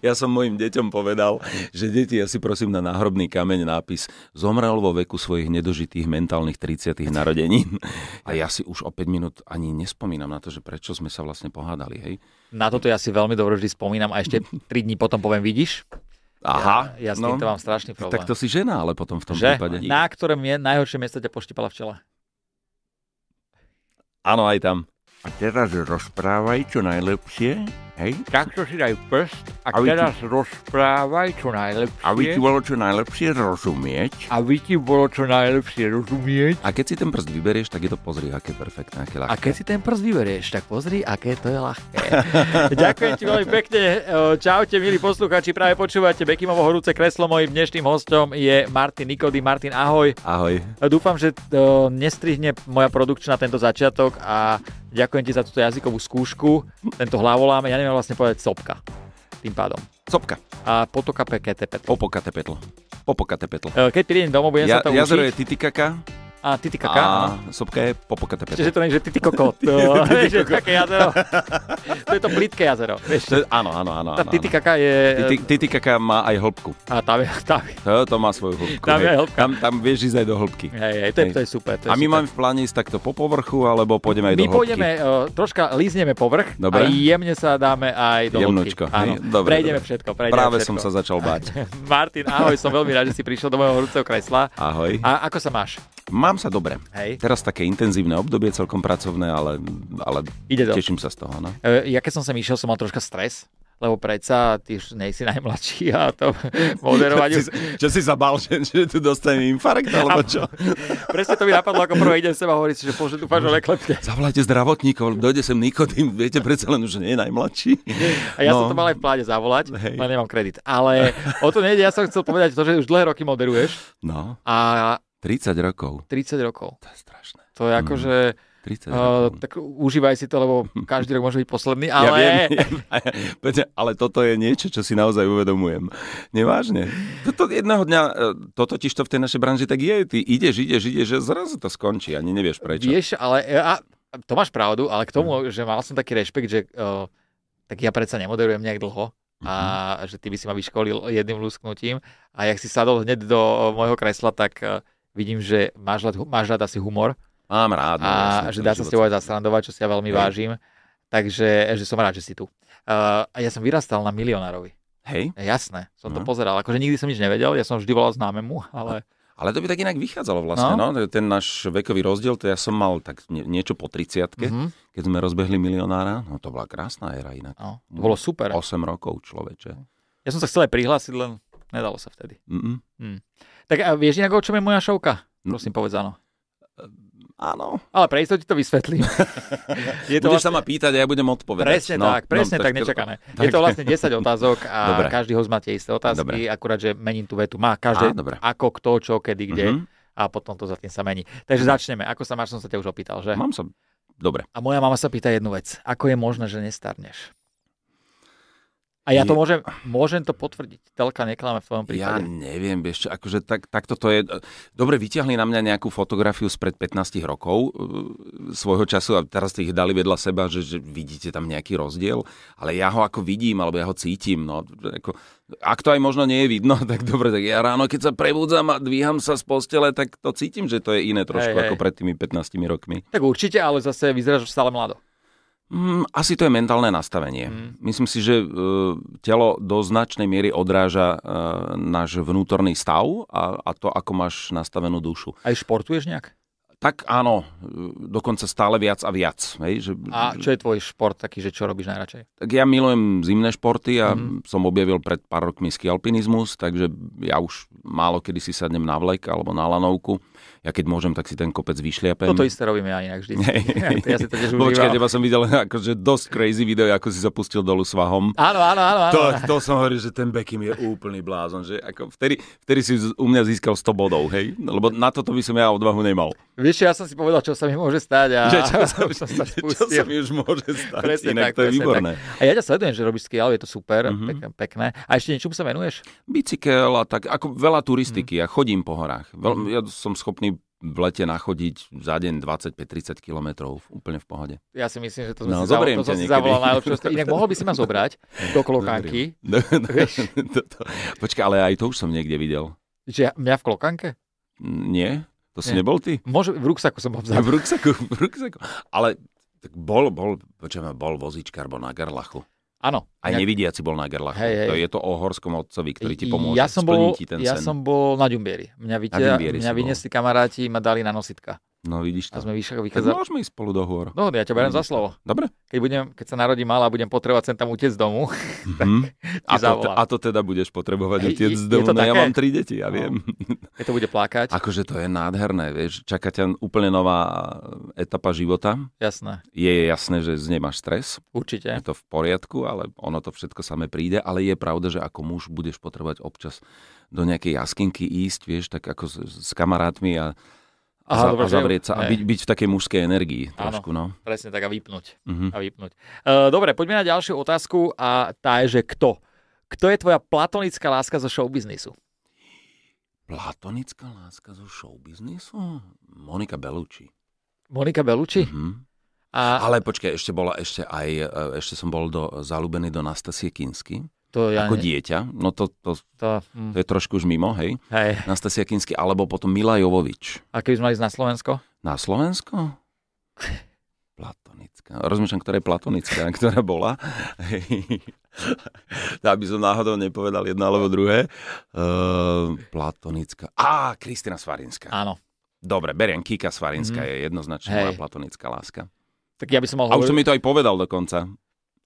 Ja som mojim deťom povedal, že deti, ja si prosím na náhrobný kameň nápis zomrel vo veku svojich nedožitých mentálnych 30. narodení. A ja si už o 5 minút ani nespomínam na to, že prečo sme sa vlastne pohádali. Hej? Na toto ja si veľmi dobre vždy spomínam a ešte 3 dní potom poviem, vidíš, Aha. Ja, ja s no, týmto mám strašný problém. Tak to si žena, ale potom v tom že? prípade. Na ktorom je najhoršie miesto ťa poštipala včela? Áno, aj tam. A teraz rozprávaj čo najlepšie Hej? Takto si daj prst a, aby teraz ti... rozprávaj čo najlepšie. Aby ti bolo čo najlepšie rozumieť. Aby ti bolo čo najlepšie rozumieť. A keď si ten prst vyberieš, tak je to pozri, aké perfektné, aké ľahké. A keď si ten prst vyberieš, tak pozri, aké to je ľahké. Ďakujem ti veľmi pekne. Čaute, milí poslucháči, práve počúvate Bekimovo horúce kreslo. Mojím dnešným hostom je Martin Nikody. Martin, ahoj. Ahoj. Dúfam, že to nestrihne moja produkčná tento začiatok a ďakujem ti za túto jazykovú skúšku, tento hlavolám. Ja neviem vlastne povedať sopka. Tým pádom. Sopka. A potoka pekete petlo. Opokate petlo. Opokate petlo. Keď prídem domov, budem ja, sa to jazero učiť. Jazero je Titikaka, a Kaká. A sopka je Popocatépetl. Čiže to nie, že Titikoko. To, také jazero. to je to plitké jazero. Vieš. To áno, áno, áno. Tá Titi Kaká je... Titi, Kaká má aj hĺbku. A tam, tam... To, to má svoju hĺbku. Tam, aj hĺbka. tam, tam vieš ísť aj do hĺbky. Hej, hej, to, je, to je super. To je a my super. máme v pláne ísť takto po povrchu, alebo pôjdeme aj my do hĺbky? My pôjdeme, uh, troška lízneme povrch dobre. a jemne sa dáme aj do Jemnočko, hĺbky. Áno, dobre, prejdeme dobre. všetko. Prejdeme Práve všetko. som sa začal báť. Martin, ahoj, som veľmi rád, že si prišiel do mojho horúceho kresla. Ahoj. A ako sa máš? Mám sa dobre. Hej. Teraz také intenzívne obdobie, celkom pracovné, ale, ale Ide to. teším sa z toho. No. E, ja keď som sem išiel, som mal troška stres, lebo predsa ty už nejsi najmladší a to moderovať... Čo si sa že, že tu dostane infarkt, alebo čo? Presne to mi napadlo, ako prvé idem seba hovoriť si, že bože, tu že neklepne. Zavolajte zdravotníkov, dojde sem nikotým, viete predsa len, že nie je najmladší. A ja no. som to mal aj v pláne zavolať, Hej. ale nemám kredit. Ale o to nejde, ja som chcel povedať to, že už dlhé roky moderuješ. No. A 30 rokov. 30 rokov. To je strašné. To je ako, mm. že... 30 uh, tak užívaj si to, lebo každý rok môže byť posledný, ale... Ja viem, ja, ale toto je niečo, čo si naozaj uvedomujem. Nevážne. Toto jedného dňa, toto eh, totiž to v tej našej branži tak je. Ty ideš, ideš, ideš, že zrazu to skončí, ani nevieš prečo. Vieš, ale... Eh, a, to máš pravdu, ale k tomu, mm. že mal som taký rešpekt, že uh, tak ja predsa nemoderujem nejak dlho a mhm. že ty by si ma vyškolil jedným lusknutím a jak si sadol hneď do môjho kresla, tak uh, Vidím, že máš rád, máš rád asi humor. Mám rád. No, a že dá sa s tebou aj zasrandovať, čo si ja veľmi Hej. vážim. Takže že som rád, že si tu. Uh, a ja som vyrastal na milionárovi. Hej. Ja, jasné, som no. to pozeral. Akože nikdy som nič nevedel, ja som vždy volal známemu, ale... Ale to by tak inak vychádzalo vlastne, no. no? Ten náš vekový rozdiel, to ja som mal tak niečo po 30 mm-hmm. keď sme rozbehli milionára. No to bola krásna éra inak. No, to bolo super. 8 rokov človeče. Ja som sa chcel aj prihlásiť, len Nedalo sa vtedy. mm Mm. Tak a vieš inak, o čom je moja šovka? No. Prosím, povedz áno. Áno. Ale pre istotu to vysvetlím. je to Budeš vlastne... sa ma pýtať a ja budem odpovedať. Presne no, tak, presne no, tak, tak, nečakané. Tak. Je to vlastne 10 otázok a dobre. každý ho má isté otázky, dobre. akurát, že mením tú vetu. Má každé, a, ako, kto, čo, kedy, kde. Mm-hmm. A potom to za tým sa mení. Takže mhm. začneme. Ako sa máš, som sa ťa už opýtal, že? Mám sa. Dobre. A moja mama sa pýta jednu vec. Ako je možné, že nestarneš? A ja to môžem, môžem to potvrdiť. Telka neklame v tvojom prípade. Ja neviem, vieš čo, akože tak, takto to je. E, dobre, vyťahli na mňa nejakú fotografiu spred 15 rokov e, svojho času a teraz ich dali vedľa seba, že, že vidíte tam nejaký rozdiel, ale ja ho ako vidím, alebo ja ho cítim. No, ako, ak to aj možno nie je vidno, tak dobre, tak ja ráno, keď sa prebudzam a dvíham sa z postele, tak to cítim, že to je iné trošku hej, ako hej. pred tými 15 rokmi. Tak určite, ale zase vyzeráš stále mlado. Mm, asi to je mentálne nastavenie. Mm. Myslím si, že e, telo do značnej miery odráža e, náš vnútorný stav a, a to, ako máš nastavenú dušu. Aj športuješ nejak? Tak áno, e, dokonca stále viac a viac. Hej, že, a čo je tvoj šport taký, že čo robíš najradšej? Tak ja milujem zimné športy a mm-hmm. som objavil pred pár rokmi ski alpinizmus, takže ja už málo kedy si sadnem na vlek alebo na lanovku ja keď môžem, tak si ten kopec vyšliapem. Toto isté robíme aj inak vždy. ja si to tiež Počkaj, teba som videl akože dosť crazy video, ako si zapustil dolu svahom. Áno, áno, áno. áno. To, to som hovoril, že ten Bekim je úplný blázon, že ako vtedy, vtedy si u mňa získal 100 bodov, hej? No, lebo na toto by som ja odvahu nemal. Vieš, ja som si povedal, čo sa mi môže stať a že čo, sa, čo, sa čo sa mi už môže stať, presne inak tak, to je výborné. Tak. A ja ťa sledujem, že robíš skial, je to super, mm-hmm. pekné, pekné. A ešte niečo sa venuješ? Bicykel a tak, ako veľa turistiky, mm-hmm. ja chodím po horách. Veľ, mm-hmm. Ja som schopný v lete nachodiť za deň 25-30 km úplne v pohode. Ja si myslím, že to sme no, si, zav- to som si zavolal najlepšie. Inak mohol by si ma zobrať do klokanky. No, no, to, to. Počkaj, ale aj to už som niekde videl. Že mňa v klokanke? Nie, to si Nie. nebol ty. Môže, v ruksaku som ho vzal. V ruksaku, v ruksaku. Ale tak bol, bol, počujem, bol vozičkár, bol na garlachu. Áno. Aj nejak... nevidiaci bol na gerlach. Hej, hej. To je to o horskom otcovi, ktorý ti pomôže. Ja som bol, ten ja sen. som bol na Ďumbieri. Mňa, vidia, na mňa vyniesli bol. kamaráti, ma dali na nositka. No vidíš to. A sme vyšak vychádza... môžeme ísť spolu do hôr. No, ja ťa berem za slovo. Dobre. Keď, budem, keď sa narodí malá a budem potrebovať sem tam utiec z domu, mm-hmm. a, to, a to teda budeš potrebovať utiec z domu. Je no, ja mám tri deti, ja no. viem. Keď to bude plakať. Akože to je nádherné, vieš. Čaká ťa úplne nová etapa života. Jasné. Je jasné, že z nej máš stres. Určite. Je to v poriadku, ale ono to všetko samé príde. Ale je pravda, že ako muž budeš potrebovať občas do nejakej jaskinky ísť, vieš, tak ako s, s kamarátmi a Aha, a, a zavrieť sa a byť, byť v takej mužskej energii trošku. Áno, no. presne tak a vypnúť. Uh-huh. A vypnúť. Uh, dobre, poďme na ďalšiu otázku a tá je, že kto? Kto je tvoja platonická láska zo showbiznisu? Platonická láska zo showbiznisu? Monika belúči. Monika belúči? Uh-huh. Mhm. A... Ale počkaj, ešte bola ešte aj, e, ešte som bol do, zalúbený do Nastasie Kinsky. To ja ako ne... dieťa, no to, to, to, hm. to je trošku už mimo, hej? Hej. Nastasia Kinsky, alebo potom Mila Jovovič. A keby sme ísť na Slovensko? Na Slovensko? platonická. Rozmýšľam, ktorá je platonická, ktorá bola. Aby som náhodou nepovedal jedno alebo druhé. Uh, platonická. Á, Kristina Svarinská. Áno. Dobre, beriem. Kika Svarinská mm. je jednoznačne moja platonická láska. Tak ja by som mohol... A už som mi to aj povedal dokonca.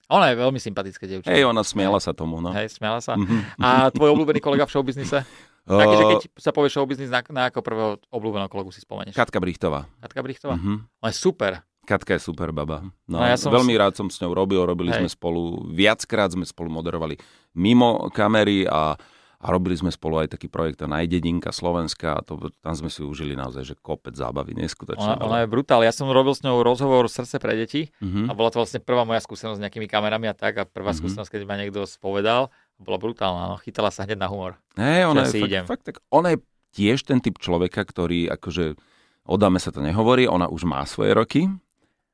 Ona je veľmi sympatická dievča. Hej, ona smiala sa tomu, no. Hej, smiala sa. Mm-hmm. A tvoj obľúbený kolega v showbiznise? Uh, Takže keď sa povie showbiznis, na, na ako prvého obľúbeného kolegu si spomeneš? Katka Brichtová. Katka Brichtová? Mm-hmm. Ona je super. Katka je super baba. No, no ja som veľmi s... rád som s ňou robil, robili Hej. sme spolu, viackrát sme spolu moderovali mimo kamery a uh, a robili sme spolu aj taký projekt na dedinka Slovenska a to, tam sme si užili naozaj, že kopec zábavy, neskutočne. Ona, ona je brutál. Ja som robil s ňou rozhovor Srdce pre deti uh-huh. a bola to vlastne prvá moja skúsenosť s nejakými kamerami a tak a prvá uh-huh. skúsenosť, keď ma niekto spovedal, bola brutálna, no, chytala sa hneď na humor. Hey, ona je, fakt, idem. fakt, tak, ona je tiež ten typ človeka, ktorý akože o sa to nehovorí, ona už má svoje roky,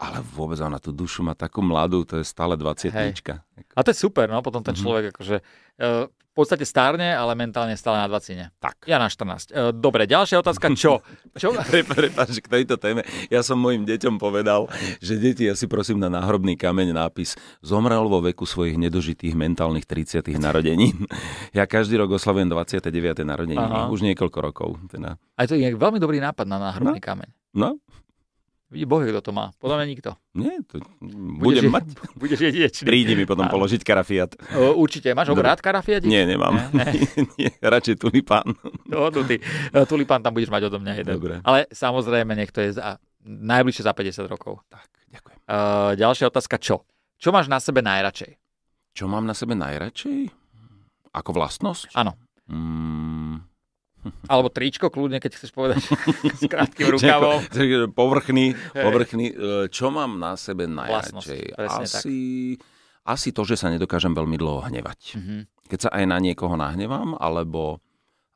ale vôbec ona tú dušu má takú mladú, to je stále 20 A to je super, no potom ten mm-hmm. človek akože, e, v podstate starne, ale mentálne stále na 20. Tak. Ja na 14. E, dobre, ďalšia otázka, čo? čo? Prepáč, k tejto téme. Ja som mojim deťom povedal, že deti, ja si prosím na náhrobný kameň nápis Zomrel vo veku svojich nedožitých mentálnych 30. narodení. Ja každý rok oslavujem 29. narodení, už niekoľko rokov. Teda. A to je veľmi dobrý nápad na náhrobný no? kameň. No, Vidí Boh, kto to má. Podľa mňa nikto. Nie, to budem budeš, mať. Budeš jedinečný. Príde mi potom a... položiť karafiat. O, určite. Máš ho rád karafiat? Nie, nemám. Ne, ne. nie, radšej tulipán. No, ty. E, tulipán tam budeš mať odo mňa jeden. Dobre. Ale samozrejme, nech to je za, najbližšie za 50 rokov. Tak, ďakujem. Uh, ďalšia otázka, čo? Čo máš na sebe najradšej? Čo mám na sebe najradšej? Ako vlastnosť? Áno. Mm, alebo tričko, kľudne, keď chceš povedať s krátkym rukavom. povrchný, povrchný. E, čo mám na sebe najradšej? Asi, asi to, že sa nedokážem veľmi dlho hnevať. Mm-hmm. Keď sa aj na niekoho nahnevám, alebo,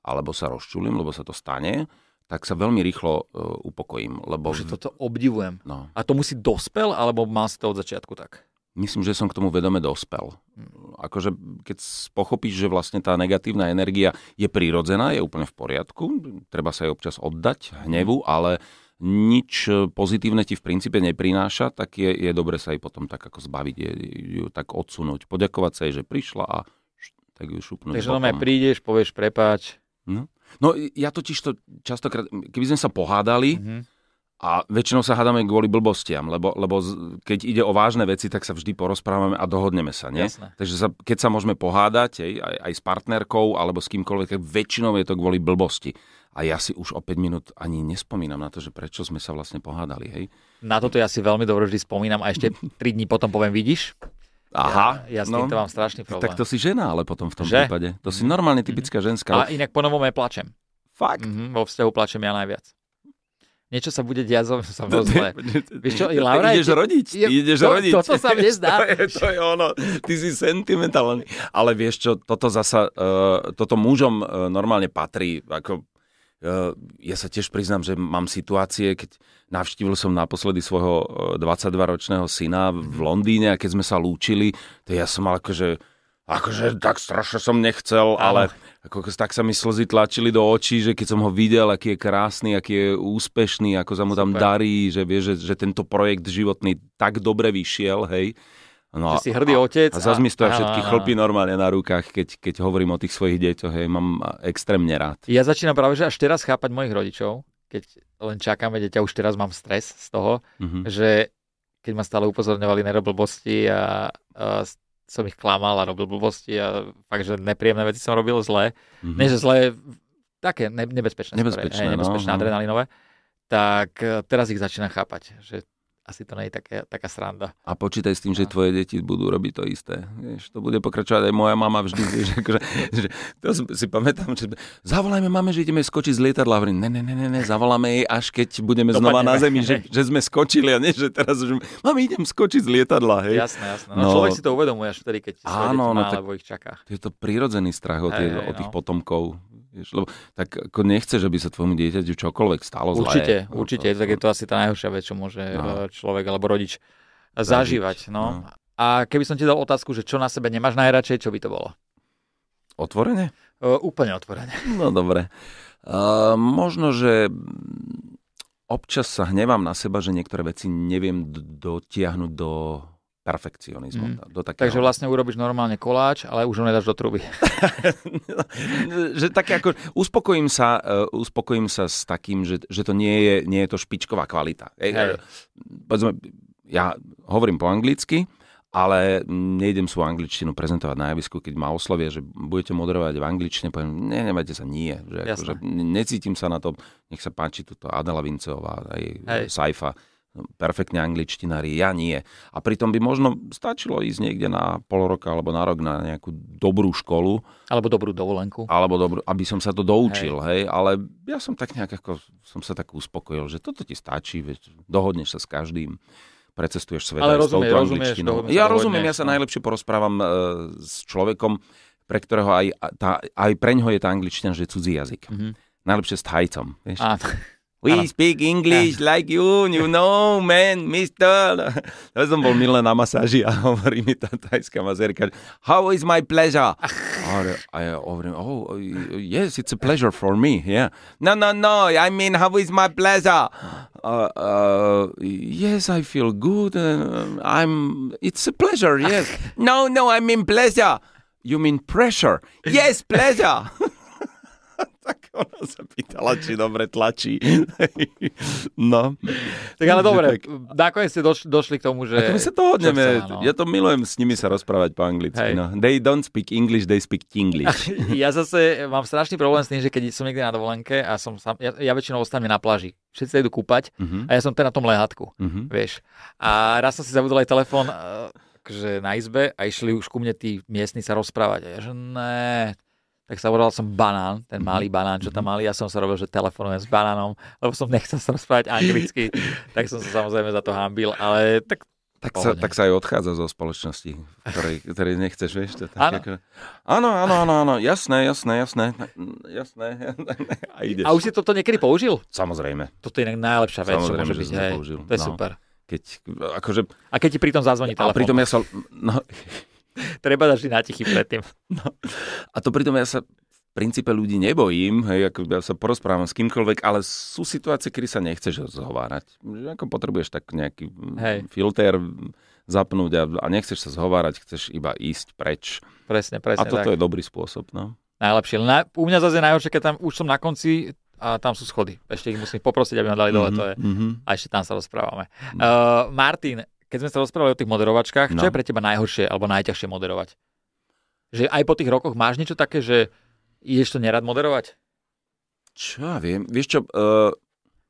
alebo sa rozčulím, lebo sa to stane, tak sa veľmi rýchlo uh, upokojím. Lebo... Že toto obdivujem. No. A to musí dospel, alebo mal si to od začiatku tak? myslím, že som k tomu vedome dospel. Akože keď pochopíš, že vlastne tá negatívna energia je prirodzená, je úplne v poriadku, treba sa jej občas oddať hnevu, ale nič pozitívne ti v princípe neprináša, tak je, je dobre sa jej potom tak ako zbaviť, je, ju tak odsunúť, poďakovať sa jej, že prišla a št, tak ju šupnúť. Takže len prídeš, povieš prepáč. No, no ja totiž to častokrát, keby sme sa pohádali, mm-hmm a väčšinou sa hádame kvôli blbostiam, lebo, lebo keď ide o vážne veci, tak sa vždy porozprávame a dohodneme sa. Nie? Jasné. Takže sa, keď sa môžeme pohádať aj, aj, aj s partnerkou alebo s kýmkoľvek, tak väčšinou je to kvôli blbosti. A ja si už o 5 minút ani nespomínam na to, že prečo sme sa vlastne pohádali. Hej? Na toto ja si veľmi dobre vždy spomínam a ešte 3 dní potom poviem, vidíš, Aha. Ja, ja s no. týmto no, mám strašný problém. Tak to si žena, ale potom v tom že? prípade. To si normálne mhm. typická ženská. A inak po novom aj plačem. Fakt? Mm-hmm, vo vzťahu plačem ja najviac niečo sa bude diať, zaujímavé sa zle. Vieš čo, i Laura... Ideš rodiť, ideš to, rodiť. Toto sa mne zdá. To je, ono, ty si sentimentálny. Ale vieš čo, toto zasa, e, toto mužom e, normálne patrí, ako e, ja sa tiež priznám, že mám situácie, keď navštívil som naposledy svojho 22-ročného syna v Londýne a keď sme sa lúčili, to ja som mal akože akože tak strašne som nechcel, ale ako, tak sa mi slzy tlačili do očí, že keď som ho videl, aký je krásny, aký je úspešný, ako sa mu tam Super. darí, že vie, že, že tento projekt životný tak dobre vyšiel, hej. No, že si hrdý a, otec. A, a zase mi stojí všetky a, chlpy normálne na rukách, keď, keď hovorím o tých svojich deťoch, hej, mám extrémne rád. Ja začínam práve, že až teraz chápať mojich rodičov, keď len čakáme deťa, už teraz mám stres z toho, mm-hmm. že keď ma stále upozorňovali na blbosti a, a som ich klamal a robil blbosti a fakt, že nepríjemné veci som robil zlé. Mm-hmm. Nie, že zlé, také nebezpečné. Nebezpečné, skoré, no, nebezpečné no. adrenalinové. Tak eh, teraz ich začínam chápať, že asi to nie je také, taká sranda. A počítaj s tým, no. že tvoje deti budú robiť to isté. Vieš, to bude pokračovať aj moja mama vždy. Vieš, akože, že, to si pamätám, že zavolajme mame, že ideme skočiť z lietadla. Hovorím, ne, ne, ne, ne, ne, zavoláme jej, až keď budeme to znova na zemi, že, že sme skočili a nie, že teraz už mami, idem skočiť z lietadla. Hej. Jasné, jasné. No, no, človek si to uvedomuje až vtedy, keď áno, svoje deti no má, no, tak, alebo ich čaká. To je to prirodzený strach o, tie, hey, o tých no. potomkov. Vieš, lebo tak ako nechceš, aby sa tvojmu dieťaťu čokoľvek stalo určite, zlé. Určite, Tak je to asi tá najhoršia vec, čo môže no. Eh, človek alebo rodič zažívať. No. no. A keby som ti dal otázku, že čo na sebe nemáš najradšej, čo by to bolo? Otvorene? Uh, úplne otvorene. No dobre. Uh, možno, že občas sa hnevám na seba, že niektoré veci neviem dotiahnuť do perfekcionizmom. Mhm. Mm. Do takého... Takže vlastne urobíš normálne koláč, ale už ho nedáš do truby. že tak ako, uspokojím sa, uh, uspokojím sa s takým, že, že to nie je, nie je to špičková kvalita. Hey. Ja, e, Povedzme, ja hovorím po anglicky, ale nejdem svoju angličtinu prezentovať na javisku, keď ma oslovia, že budete moderovať v angličtine, poviem, ne, nemajte sa, nie. Že, ako, že necítim sa na to, nech sa páči túto Adela Vinceová, aj Hej. Saifa perfektne angličtinári, ja nie. A pritom by možno stačilo ísť niekde na pol roka alebo na rok na nejakú dobrú školu. Alebo dobrú dovolenku. Alebo dobrú, aby som sa to doučil, hej. hej. Ale ja som tak nejak ako, som sa tak uspokojil, že toto ti stačí, veď, dohodneš sa s každým precestuješ svet Ale rozumie, s rozumieš, rozumieš, Ja rozumiem, ja sa no. najlepšie porozprávam uh, s človekom, pre ktorého aj, tá, aj ňoho je tá angličtina, že je cudzí jazyk. Mm-hmm. Najlepšie s Thajcom. Vieš? A, We speak English like you, you know, man, mister. Ja som bol milé na masáži a hovorí mi tá tajská mazérka, how is my pleasure? A ja hovorím, oh, yes, it's a pleasure for me, yeah. No, no, no, I mean, how is my pleasure? Uh, uh, yes, I feel good. Uh, I'm. It's a pleasure. Yes. no, no, I mean pleasure. You mean pressure? Yes, pleasure. Ona sa pýtala, či dobre tlačí. no. Tak ale dobre, nakoniec ste došli, došli k tomu, že... to my sa hodneme, No. Ja to milujem s nimi sa rozprávať po anglicky. Hey. No. They don't speak English, they speak English. ja zase mám strašný problém s tým, že keď som niekde na dovolenke a som sam. ja, ja väčšinou ostanem na pláži všetci idú kúpať uh-huh. a ja som ten teda na tom lehatku, uh-huh. Mhm. vieš. A raz som si zabudol aj telefón uh, eh, že na izbe a išli už ku mne tí miestni sa rozprávať. A ja že ne, tak sa volal som banán, ten mhm. malý banán, čo tam mhm. mali. Ja som sa robil, že telefonujem s banánom, lebo som nechcel sa rozprávať anglicky, tak som sa samozrejme za to hambil, ale tak tak sa, tak sa aj odchádza zo spoločnosti, ktorej, ktorej nechceš, vieš. To tak áno. Ako, áno, áno, áno, áno, jasné, jasné, jasné, jasné. A, ideš. a už si toto niekedy použil? Samozrejme. Toto je najlepšia vec, Samozrejme, čo môže byť. Hej, to je no. super. Keď, akože... A keď ti pritom zazvoní telefón. A pritom ja sa... No, Treba dať na tichy predtým. No. A to pritom ja sa v princípe ľudí nebojím, hej, ako ja sa porozprávam s kýmkoľvek, ale sú situácie, kedy sa nechceš zhovárať. Ako potrebuješ tak nejaký mm, hej. filter zapnúť a, a nechceš sa zhovárať, chceš iba ísť preč. Presne, presne. A toto tak. je dobrý spôsob, no. Najlepšie. Na, u mňa zase najhoršie, keď tam už som na konci a tam sú schody. Ešte ich musím poprosiť, aby ma dali dole, mm-hmm. to je. Mm-hmm. A ešte tam sa rozprávame. Mhm. Uh, Martin, keď sme sa rozprávali o tých moderovačkách, no. čo je pre teba najhoršie alebo najťažšie moderovať? Že aj po tých rokoch máš niečo také, že ideš to nerad moderovať? Čo ja viem, vieš čo... Uh...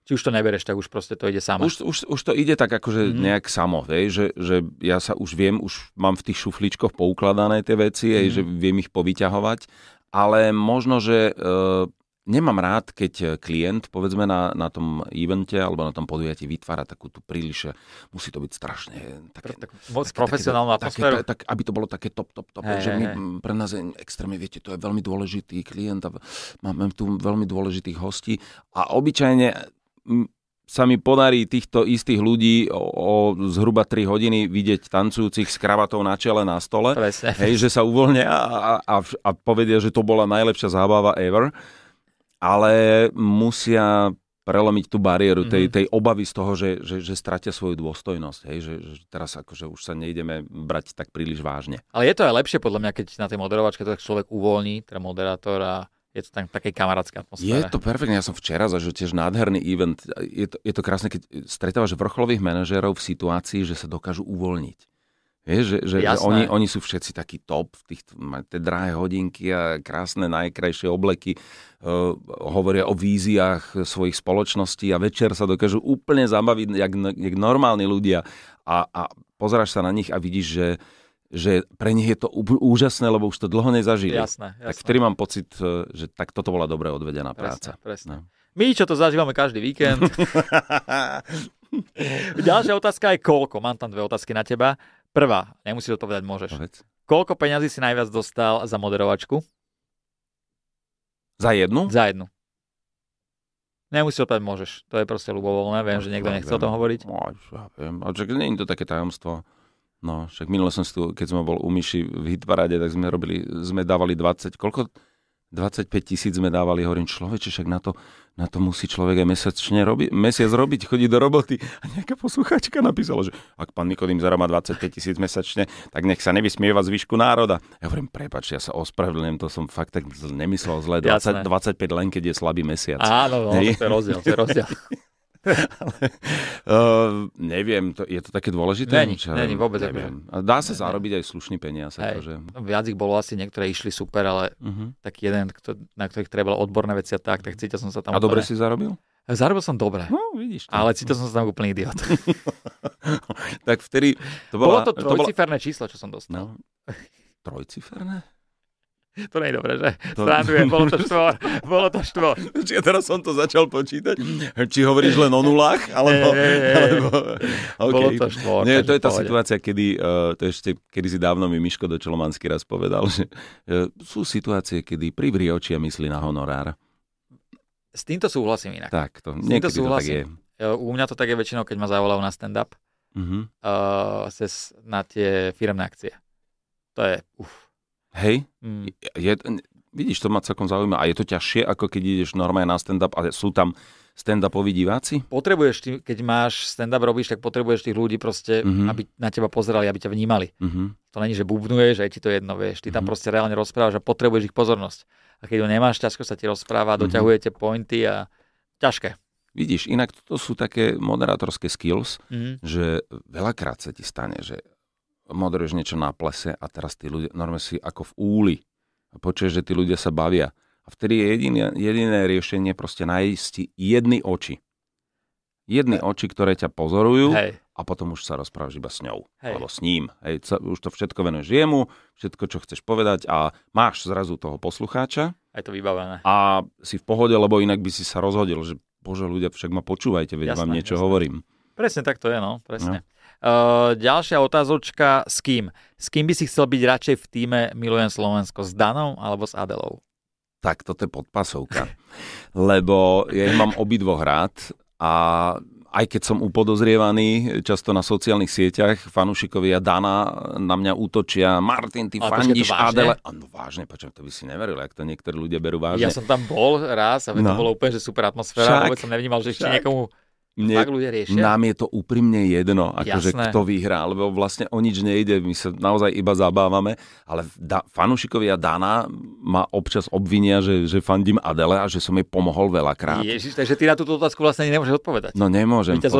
Či už to nebereš, tak už proste to ide samo. Už, už, už to ide tak akože mm. nejak samo, vej, že, že ja sa už viem, už mám v tých šufličkoch poukladané tie veci, mm. aj, že viem ich povyťahovať, ale možno, že... Uh nemám rád, keď eh, klient, povedzme na, na tom evente alebo na tom podujatí vytvára takú tú príliš, eh, musí to byť strašne také, tak, moc profesionálna také, Také, tak, aby to bolo také top, top, top. Hey, že my, hey. pre nás je extrémne, viete, to je veľmi dôležitý klient a máme tu veľmi dôležitých hostí a obyčajne sa mi podarí týchto istých ľudí o, o zhruba 3 hodiny vidieť tancujúcich s kravatou na čele na stole. Presne. Hej, že sa uvoľnia a, a, a povedia, že to bola najlepšia zábava ever ale musia prelomiť tú bariéru tej, mhm. tej obavy z toho, že, že, že stratia svoju dôstojnosť. Hej? Že, že teraz akože už sa nejdeme brať tak príliš vážne. Ale je to aj lepšie podľa mňa, keď na tej moderovačke to tak človek uvoľní, teda moderátor a je to tam také kamarátska atmosféra. Je to perfektne, ja som včera zažil tiež nádherný event. Je to, je to krásne, keď stretávaš vrcholových manažérov v situácii, že sa dokážu uvoľniť Vieš, že, že, že oni, oni sú všetci takí top, tých, tie drahé hodinky a krásne najkrajšie obleky, uh, hovoria o víziách svojich spoločností a večer sa dokážu úplne zabaviť, jak, jak normálni ľudia. A, a pozráš sa na nich a vidíš, že, že pre nich je to úžasné, lebo už to dlho nezažili. Jasné, jasné. Tak vtedy mám pocit, eh, že tak toto bola dobre odvedená práca. Presne, presne. No. My, čo to zažívame každý víkend. Ďalšia otázka je koľko. Mám tam dve otázky na teba. Prvá, nemusíš odpovedať, môžeš. Povedz. Koľko peňazí si najviac dostal za moderovačku? Za jednu? Za jednu. Nemusíš opäť môžeš. To je proste ľubovoľné. Viem, že niekto nechce o tom hovoriť. Ja viem. nie je to také tajomstvo. No, však minule som si tu, keď sme bol u Myši v hitparade, tak sme robili, sme dávali 20, koľko, 25 tisíc sme dávali, hovorím, človeče, však na to, na to musí človek aj mesačne robi, mesiac robiť, chodiť do roboty. A nejaká posluchačka napísala, že ak pán Nikodým zarába 25 tisíc mesačne, tak nech sa nevysmieva zvyšku národa. Ja hovorím, prepač, ja sa ospravedlňujem, to som fakt tak nemyslel zle. 20, 25 len, keď je slabý mesiac. Áno, no, to je rozdiel, to je rozdiel. Ale, uh, neviem, to, je to také dôležité? Není, čo, není vôbec. Neviem. Dá sa ne, zarobiť ne. aj slušný peniaz. Hej, akože. no, viac ich bolo asi, niektoré išli super, ale uh-huh. tak jeden, kto, na ktorých treba odborné veci a tak, tak mhm. cítil som sa tam... A dobre si zarobil? Zarobil som dobre. No, vidíš. To. Ale cítil som sa tam úplný idiot. tak vtedy... To bola, bolo to trojciferné to bola... číslo, čo som dostal. No, trojciferné? To nie je dobré, že? To... Strandujem, bolo to štvor. Bolo to štvor. Či ja teraz som to začal počítať. Či hovoríš len o nulách? Alebo, alebo... Okay. Bolo to štvor. Nie, to je tá situácia, kedy, uh, to ešte, kedy si dávno mi Miško do Čelomansky raz povedal, že uh, sú situácie, kedy privrie oči a myslí na honorár. S týmto súhlasím inak. Tak, to, S týmto súhlasím. To tak je. E, u mňa to tak je väčšinou, keď ma zavolajú na stand-up uh-huh. uh, ses, na tie firmné akcie. To je, uf, Hej? Mm. Je, vidíš, to ma celkom zaujíma. A je to ťažšie, ako keď ideš normálne na stand-up a sú tam stand-upoví diváci? Potrebuješ, ty, keď máš stand-up robíš, tak potrebuješ tých ľudí proste, mm-hmm. aby na teba pozerali, aby ťa vnímali. Mm-hmm. To není, že bubnuješ, aj ti to jedno, vieš. Ty mm-hmm. tam mhm. proste reálne rozprávaš a potrebuješ ich pozornosť. A keď ho nemáš, ťažko sa ti rozpráva, mm-hmm. doťahujete pointy a ťažké. Vidíš, inak toto sú také moderátorské skills, mm-hmm. že veľakrát sa ti stane, že moderuješ niečo na plese a teraz tí ľudia, normálne si ako v úli a počuješ, že tí ľudia sa bavia. A vtedy je jediné, jediné riešenie proste nájsť jedny oči. Jedny Hej. oči, ktoré ťa pozorujú Hej. a potom už sa rozprávaš iba s ňou Hej. alebo s ním. Hej, už to všetko venuješ jemu, všetko, čo chceš povedať a máš zrazu toho poslucháča. Aj to vybavené. A si v pohode, lebo inak by si sa rozhodil, že bože ľudia, však ma počúvajte, veď jasné, vám niečo jasné. hovorím. Presne tak to je, no, presne. No. Ehm, ďalšia otázočka, s kým? S kým by si chcel byť radšej v týme Milujem Slovensko? S Danom alebo s Adelou? Tak toto je podpasovka, lebo ja mám obidvoch rád a aj keď som upodozrievaný často na sociálnych sieťach, fanúšikovia Dana na mňa útočia, Martin, ty fandíš Adele. A no vážne, počujem, to by si neveril, ak to niektorí ľudia berú vážne. Ja som tam bol raz a no. to bolo úplne že super atmosféra, však, vôbec som nevnímal, že však. ešte niekomu mne, ľudia riešia? Nám je to úprimne jedno, akože kto vyhrá, lebo vlastne o nič nejde, my sa naozaj iba zabávame, ale da, fanúšikovia Dana ma občas obvinia, že, že fandím Adele a že som jej pomohol veľakrát. Ježiš, takže ty na túto otázku vlastne ani nemôžeš odpovedať. No nemôžem. My ťa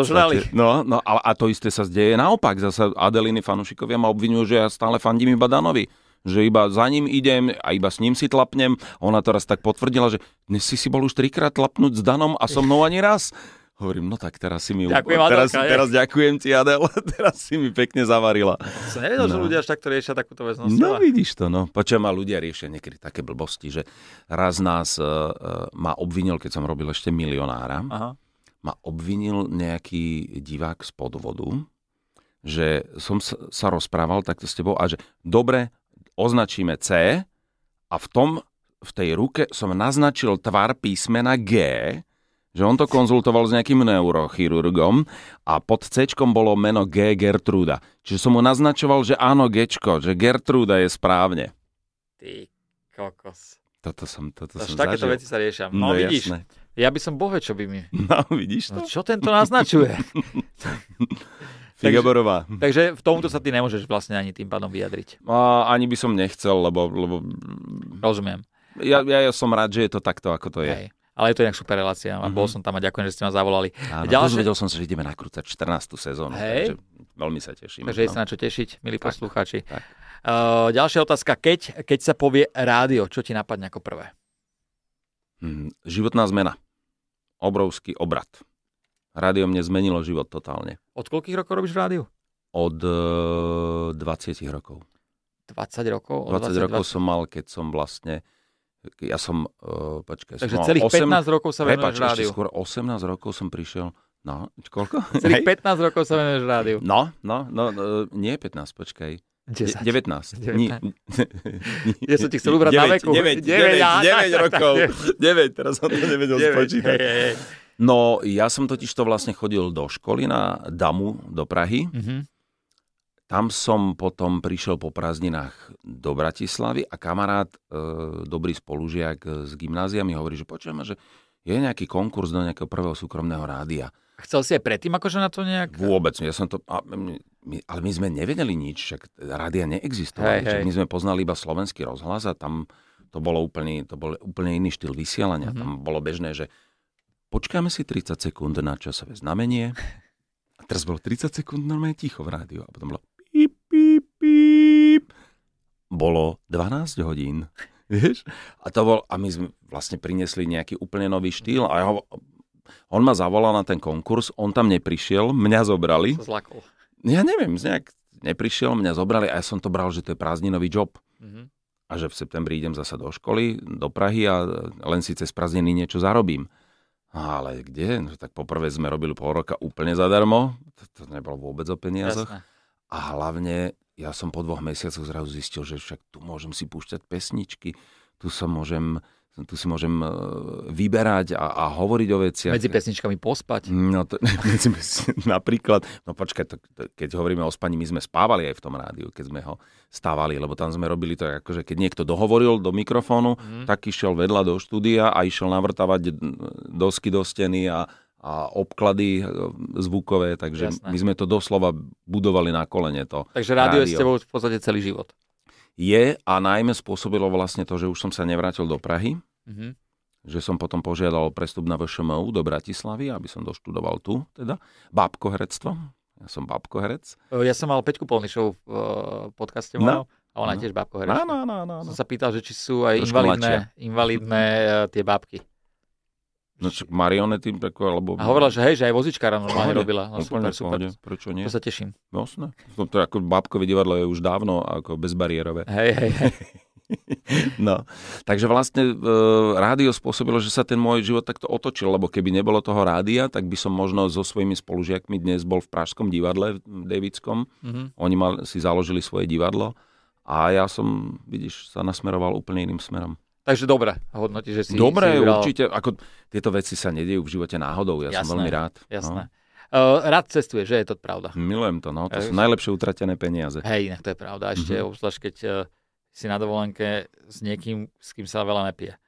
No, no a, a to isté sa deje naopak, zase Adeliny fanúšikovia ma obvinujú, že ja stále fandím iba Danovi že iba za ním idem a iba s ním si tlapnem. Ona teraz tak potvrdila, že dnes si si bol už trikrát tlapnúť s Danom a so mnou ani raz. Hovorím, no tak teraz si mi... Ďakujem, Adelka, teraz, teraz ďakujem ti, Adel, teraz si mi pekne zavarila. Som nevedel, no. že ľudia až takto riešia takúto vec. No, no vidíš to, no. Počujem, ma ľudia riešia niekedy také blbosti, že raz nás uh, uh, ma obvinil, keď som robil ešte milionára, Aha. ma obvinil nejaký divák z podvodu, že som sa rozprával takto s tebou a že dobre, označíme C a v tom, v tej ruke som naznačil tvar písmena G, že on to konzultoval s nejakým neurochirurgom a pod C bolo meno G. Gertruda. Čiže som mu naznačoval, že áno G, že Gertruda je správne. Ty kokos. Toto som, toto som takéto zažil. veci sa riešia. No, no vidíš, jasné. ja by som bohe, čo by mi... No vidíš to? No, čo tento naznačuje? Figaborová. Takže, takže v tomto sa ty nemôžeš vlastne ani tým pádom vyjadriť. A, ani by som nechcel, lebo... lebo... Rozumiem. Ja, ja, ja som rád, že je to takto, ako to je. Hej ale je to inak super relácia mm-hmm. bol mhm. som tam a ďakujem, že ste ma zavolali. Áno, Ďalšie... dozvedel som sa, že ideme nakrúcať 14. sezónu, Hej. takže veľmi sa teším. Takže no. je sa na čo tešiť, milí tak, poslucháči. Tak. Uh, ďalšia otázka, keď, keď sa povie rádio, čo ti napadne ako prvé? Hmm, životná zmena. Obrovský obrad. Rádio mne zmenilo život totálne. Od koľkých rokov robíš v rádiu? Od uh, e, 20 rokov. 20 rokov? Od 20, 20 rokov 20... som mal, keď som vlastne ja som, uh, počkaj, Takže som celých 8, 15 rokov sa venuješ rádiu. skôr 18 rokov som prišiel, no, koľko? Celých Hej. 15 rokov sa venuješ rádiu. No, no, no, no, nie 15, počkaj. 10. 19. 19. Nie, ja som ti chcel ubrať 9, na veku. 9, 9, 9, 9, 9 rokov. 9, teraz som to nevedel 9, spočítať. Hej, hej. No, ja som totiž to vlastne chodil do školy na Damu, do Prahy. Mm-hmm. Tam som potom prišiel po prázdninách do Bratislavy a kamarát, e, dobrý spolužiak z gymnázia mi hovorí, že počujem, že je nejaký konkurs do nejakého prvého súkromného rádia. Chcel si aj predtým akože na to nejak? Vôbec, ja som to... my, ale my sme nevedeli nič, však rádia neexistovali. Hej, hej. My sme poznali iba slovenský rozhlas a tam to, bolo úplne, to bol úplne iný štýl vysielania. Mm-hmm. Tam bolo bežné, že počkáme si 30 sekúnd na časové znamenie. A teraz bolo 30 sekúnd normálne ticho v rádiu. A potom bolo píp, bolo 12 hodín. Vieš? A, to bol, a my sme vlastne priniesli nejaký úplne nový štýl a ja ho, on ma zavolal na ten konkurs, on tam neprišiel, mňa zobrali. Zlakol. Ja neviem, nejak neprišiel, mňa zobrali a ja som to bral, že to je prázdninový job. Mm-hmm. A že v septembri idem zasa do školy, do Prahy a len síce cez prázdniny niečo zarobím. No, ale kde? No, tak poprvé sme robili pol roka úplne zadarmo, to, to nebolo vôbec o peniazoch. Jasne. A hlavne ja som po dvoch mesiacoch zrazu zistil, že však tu môžem si púšťať pesničky, tu sa môžem tu si môžem e, vyberať a, a hovoriť o veciach. Medzi pesničkami pospať. No to, medzi, napríklad, no počkaj, to, keď hovoríme o spaní, my sme spávali aj v tom rádiu, keď sme ho stávali, lebo tam sme robili to, akože keď niekto dohovoril do mikrofónu, mm. tak išiel vedľa do štúdia a išiel navrtavať dosky do steny a, a obklady e, zvukové, takže Jasné. my sme to doslova budovali na kolene. To takže rádio, rádio je s tebou v podstate celý život. Je a najmä spôsobilo vlastne to, že už som sa nevrátil do Prahy, mm-hmm. že som potom požiadal prestup na VŠMU do Bratislavy, aby som doštudoval tu, teda bábkoherectvo. Ja som bábkoherec. E, ja som mal Peťku Polnišovu v e, podcaste No. A ona no. tiež No, no, no, no, no. Som sa pýtal, že či sú aj Trošku invalidné, invalidné tie bábky. No čo, marionety, tako, alebo... A hovorila, že hej, že aj vozičkára normálne robila. No, úplne super, super. Prečo nie? To sa teším. No, No, to ako bábkové divadlo je už dávno ako bezbariérové. Hej, hej, hej. no, takže vlastne e, rádio spôsobilo, že sa ten môj život takto otočil, lebo keby nebolo toho rádia, tak by som možno so svojimi spolužiakmi dnes bol v Pražskom divadle v Devickom. Mm-hmm. Oni mal, si založili svoje divadlo a ja som, vidíš, sa nasmeroval úplne iným smerom. Takže dobre, hodnotí, že si Dobre, si vybral... určite. Ako, tieto veci sa nedejú v živote náhodou, ja jasné, som veľmi rád. No. Jasné. No. Uh, rád cestuje, že je to pravda. Milujem to, no. To eh, sú najlepšie utratené peniaze. Hej, inak to je pravda. Ešte mm-hmm. obzvlášť, keď uh, si na dovolenke s niekým, s kým sa veľa nepije.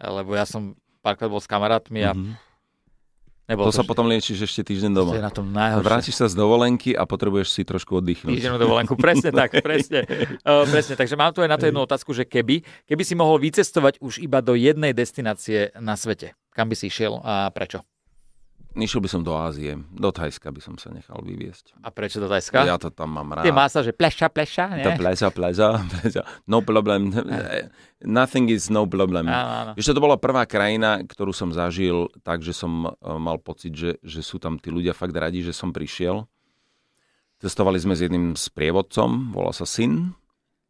Lebo ja som párkrát bol s kamarátmi a mm-hmm Nebolo to, to sa potom liečiš ešte týždeň doma. To je na tom najhoršie. Vrátiš sa z dovolenky a potrebuješ si trošku oddychnúť. Týždeň dovolenku, presne tak, presne. Uh, presne. Takže mám tu aj na to jednu otázku, že keby, keby si mohol vycestovať už iba do jednej destinácie na svete, kam by si išiel a prečo? Išiel by som do Ázie, do Thajska by som sa nechal vyviesť. A prečo do Thajska? Ja to tam mám rád. Tie že pleša, pleša, nie? pleša, pleša, pleša. No problem. Nothing is no problem. Áno, áno. Ešte to bola prvá krajina, ktorú som zažil tak, že som eh, mal pocit, že, že sú tam tí ľudia fakt radi, že som prišiel. Cestovali sme s jedným sprievodcom, volá sa Syn.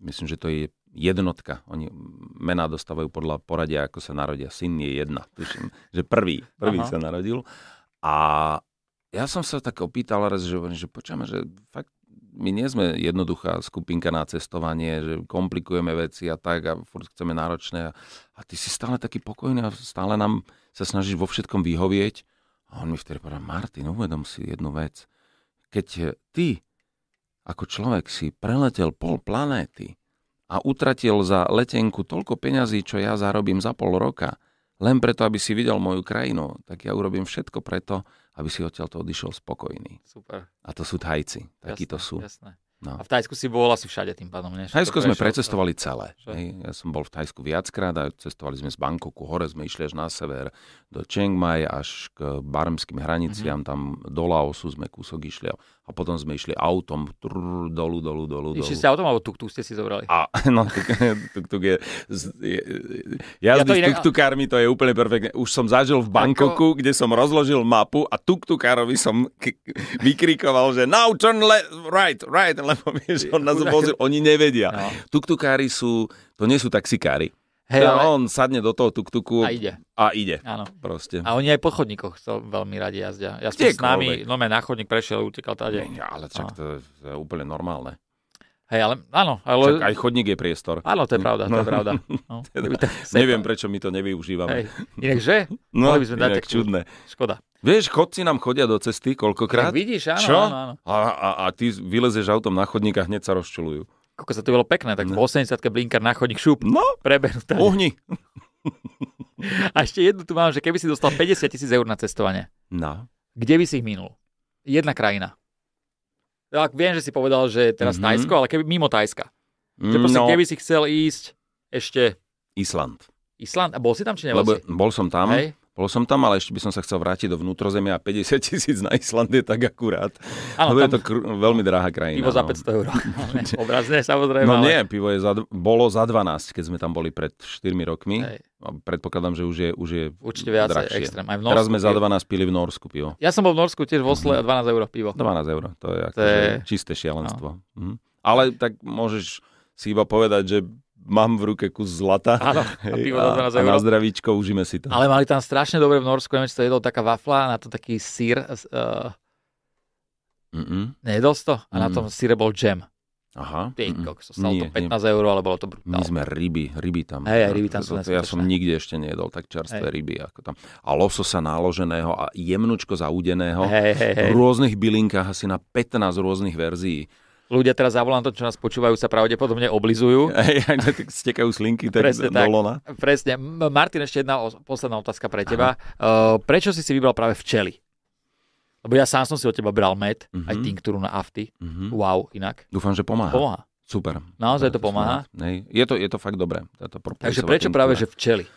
Myslím, že to je jednotka. Oni mená dostávajú podľa poradia, ako sa narodia. Syn je jedna, tuším, že prvý, prvý Aha. sa narodil. A ja som sa tak opýtal raz, že, že počujeme, že fakt my nie sme jednoduchá skupinka na cestovanie, že komplikujeme veci a tak a furt chceme náročné. A, a ty si stále taký pokojný a stále nám sa snažíš vo všetkom vyhovieť. A on mi vtedy povedal, Martin, uvedom si jednu vec. Keď ty ako človek si preletel pol planéty a utratil za letenku toľko peňazí, čo ja zarobím za pol roka, len preto, aby si videl moju krajinu, tak ja urobím všetko preto, aby si odtiaľto odišiel spokojný. Super. A to sú Thajci. Takí to sú. Jasné. No. A v Tajsku si bol asi všade tým pádom, nie? Tajsko sme precestovali celé. Hej. Ja som bol v Tajsku viackrát a cestovali sme z Bangkoku hore, sme išli až na sever do Chiang Mai až k barmským hraniciam, mm-hmm. tam do Laosu sme kúsok išli a potom sme išli autom trrr, dolu, dolu, dolu, dolu. Išli ste autom alebo tuk-tuk ste si zobrali? A, no, tuk-tuk je, je, jazdy ja to inak... s tuk-tukármi to je úplne perfektné. Už som zažil v Bangkoku, Ako... kde som rozložil mapu a tuk-tukárovi som k- vykrikoval, že now turn le- right, right, le- lebo vieš, on nás vozil, oni nevedia. No. Tuktukári sú, to nie sú taxikári. Hey, ale... On sadne do toho tuktuku a ide. A ide. Áno. Proste. A oni aj po chodníkoch to veľmi radi jazdia. Ja som s nami, no na chodník prešiel, utekal tady. Nie, ale čak no. to je úplne normálne. Hej, ale áno. Ale... Čak aj chodník je priestor. Áno, to je pravda, to je no. pravda. No. teda, neviem, prečo my to nevyužívame. Hej, inak že? No, by sme inak dať čudné. Škoda. Vieš, chodci nám chodia do cesty koľkokrát. Tak vidíš, áno, Čo? áno, áno. A, a, a ty vylezeš autom na chodník a hneď sa rozčulujú. Ako sa to bolo pekné, tak no. v 80 blinkar na chodník šup. No, preberú tam. Uhni. a ešte jednu tu mám, že keby si dostal 50 tisíc eur na cestovanie. No. Kde by si ich minul? Jedna krajina. Ja viem, že si povedal, že teraz mm-hmm. Tajsko, ale keby mimo Tajska. Že proste, no. keby si chcel ísť ešte... Island. Island? A bol si tam, či nebol Lebo, si? Bol som tam. Hej? Bol som tam, ale ešte by som sa chcel vrátiť do vnútrozemia a 50 tisíc na Island je tak akurát. Ale je to kr- veľmi drahá krajina. Pivo no. za 500 eur. Obrazne samozrejme. No ale... nie, pivo je za, bolo za 12, keď sme tam boli pred 4 rokmi. Hej. Predpokladám, že už je, už je Určite viac drahšie. extrém. Aj v Norsku, Teraz sme pivo. za 12 pili v Norsku pivo. Ja som bol v Norsku tiež v Osle a 12 mhm. eur pivo. 12 eur, to je, to je... Akože čisté šialenstvo. No. Mhm. Ale tak môžeš si iba povedať, že mám v ruke kus zlata. Áno, a, pivo a, na zdravíčko užíme si to. Ale mali tam strašne dobre v Norsku, neviem, či to jedol taká wafla, na to taký sír. Uh, mm Nejedol si to? A na tom síre bol džem. Aha. Ty kokso, stalo nie, to 15 nie. eur, ale bolo to brutálne. My sme ryby, ryby tam. Hej, ryby tam sú Ja som nikde ešte nejedol tak čerstvé hey. ryby ako tam. A lososa náloženého a jemnučko zaudeného. Hey, hey, hey. V rôznych bylinkách asi na 15 rôznych verzií ľudia teraz za volantom, čo nás počúvajú, sa pravdepodobne oblizujú. Stekajú slinky tak Presne do tak. lona. Presne. Martin, ešte jedna posledná otázka pre teba. Aha. Uh, prečo si si vybral práve včely? Lebo ja sám som si od teba bral med, uh-huh. aj mhm. tinktúru na afty. Uh-huh. Wow, inak. Dúfam, že pomáha. Pomáha. Super. Naozaj to pomáha? Je to, je to fakt dobré. Takže prečo tinktúra. práve, že včely?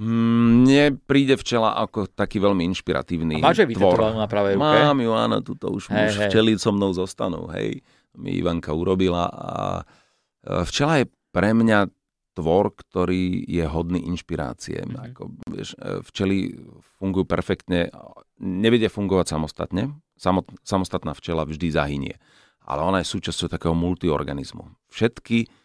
Mm, mne príde včela ako taký veľmi inšpiratívny A máš tvor. tvor. na pravej ruke? Mám ju, áno, tuto už, hey, už hey. včeli so mnou zostanú, hej. Mi Ivanka urobila a e, včela je pre mňa tvor, ktorý je hodný inšpirácie. Mm-hmm. Ako, vieš, e, včeli fungujú perfektne, nevedia fungovať samostatne. Samot, samostatná včela vždy zahynie. Ale ona je súčasťou takého multiorganizmu. Všetky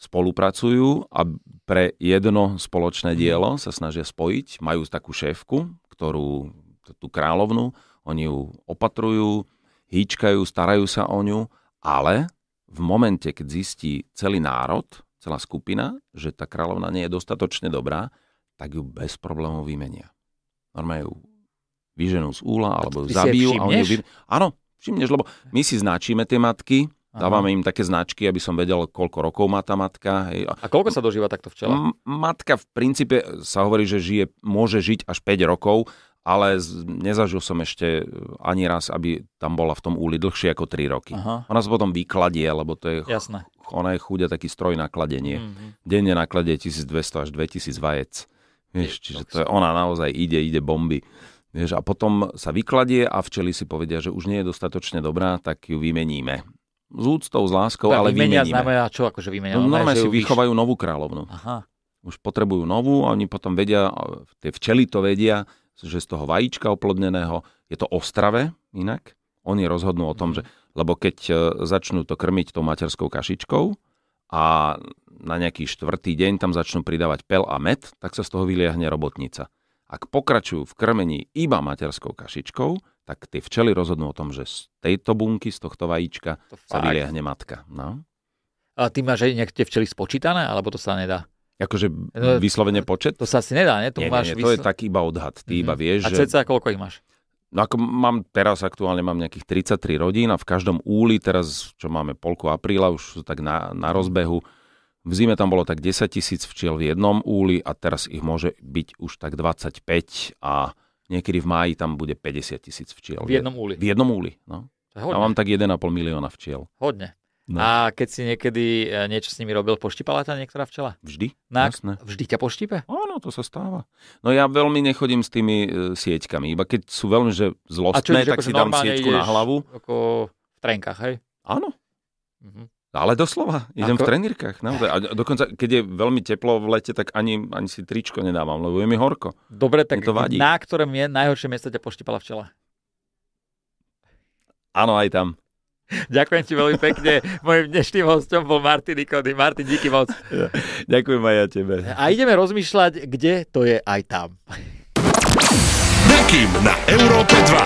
spolupracujú a pre jedno spoločné mhm. dielo sa snažia spojiť. Majú takú šéfku, ktorú, tú kráľovnu, oni ju opatrujú, hýčkajú, starajú sa o ňu, ale v momente, keď zistí celý národ, celá skupina, že tá kráľovna nie je dostatočne dobrá, tak ju bez problémov vymenia. Normálne ju vyženú z úla, alebo ju zabijú. A oni ju vy... Áno, všimneš, lebo my si značíme tie matky, Aha. Dávame im také značky, aby som vedel, koľko rokov má tá matka. Hej. A koľko sa dožíva takto včela? M- matka v princípe sa hovorí, že žije, môže žiť až 5 rokov, ale nezažil som ešte eh, ani raz, aby tam bola v tom úli dlhšie ako 3 roky. Aha. Ona sa potom vykladie, lebo to je... Jasné. Ona je chudia taký stroj na kladenie. Mm-hmm. Denne kladie 1200 až 2000 vajec. Vieš, čiže no to je, ona naozaj ide, ide bomby. Vieš, a potom sa vykladie a včeli si povedia, že už nie je dostatočne dobrá, tak ju vymeníme s úctou, s láskou, tak ale vymenia vymeníme. znamená čo, akože vymenia? No, normálne si vychovajú vyš... novú kráľovnu. Aha. Už potrebujú novú a oni potom vedia, tie včely to vedia, že z toho vajíčka oplodneného je to ostrave inak. Oni rozhodnú o tom, mhm. že lebo keď e, začnú to krmiť tou materskou kašičkou a na nejaký štvrtý deň tam začnú pridávať pel a med, tak sa z toho vyliahne robotnica. Ak pokračujú v krmení iba materskou kašičkou, tak tie včely rozhodnú o tom, že z tejto bunky, z tohto vajíčka to sa vyliahne matka. No. A ty máš aj nejaké včely spočítané, alebo to sa nedá? Akože no, vyslovene počet? To sa asi nedá, nie? To, nie, máš nie, nie, to je tak iba odhad. Ty mm-hmm. iba mhm. vieš, A ceca že... koľko ich máš? No ako mám teraz aktuálne mám nejakých 33 rodín a v každom úli, teraz čo máme polku apríla, už sú tak na, na mhm. rozbehu, v zime tam bolo tak 10 tisíc včiel v jednom úli a teraz ich môže byť už tak 25 a niekedy v máji tam bude 50 tisíc včiel. V jednom úli. V jednom úli, no. Ja mám tak 1,5 milióna včiel. Hodne. No. A keď si niekedy e, niečo s nimi robil, poštípala ťa niektorá včela? Vždy, Na, jasné. Vždy ťa poštípe? Áno, to sa stáva. No ja veľmi nechodím s tými e, sieťkami, iba keď sú veľmi že zlostné, čo, tak že si dám sieťku na hlavu. Ako v trenkách, hej? Áno. Mhm. No, ale doslova, idem Ako? v trenírkach, naozaj. A dokonca, keď je veľmi teplo v lete, tak ani, ani si tričko nedávam, lebo je mi horko. Dobre, tak to vadí. na ktorom je najhoršie miesto ťa poštipala včela? Áno, aj tam. Ďakujem ti veľmi pekne. Mojím dnešným hostom bol Martin Ikony. Martin, díky moc. Ďakujem aj ja tebe. A ideme rozmýšľať, kde to je aj tam. Nekým na Európe 2.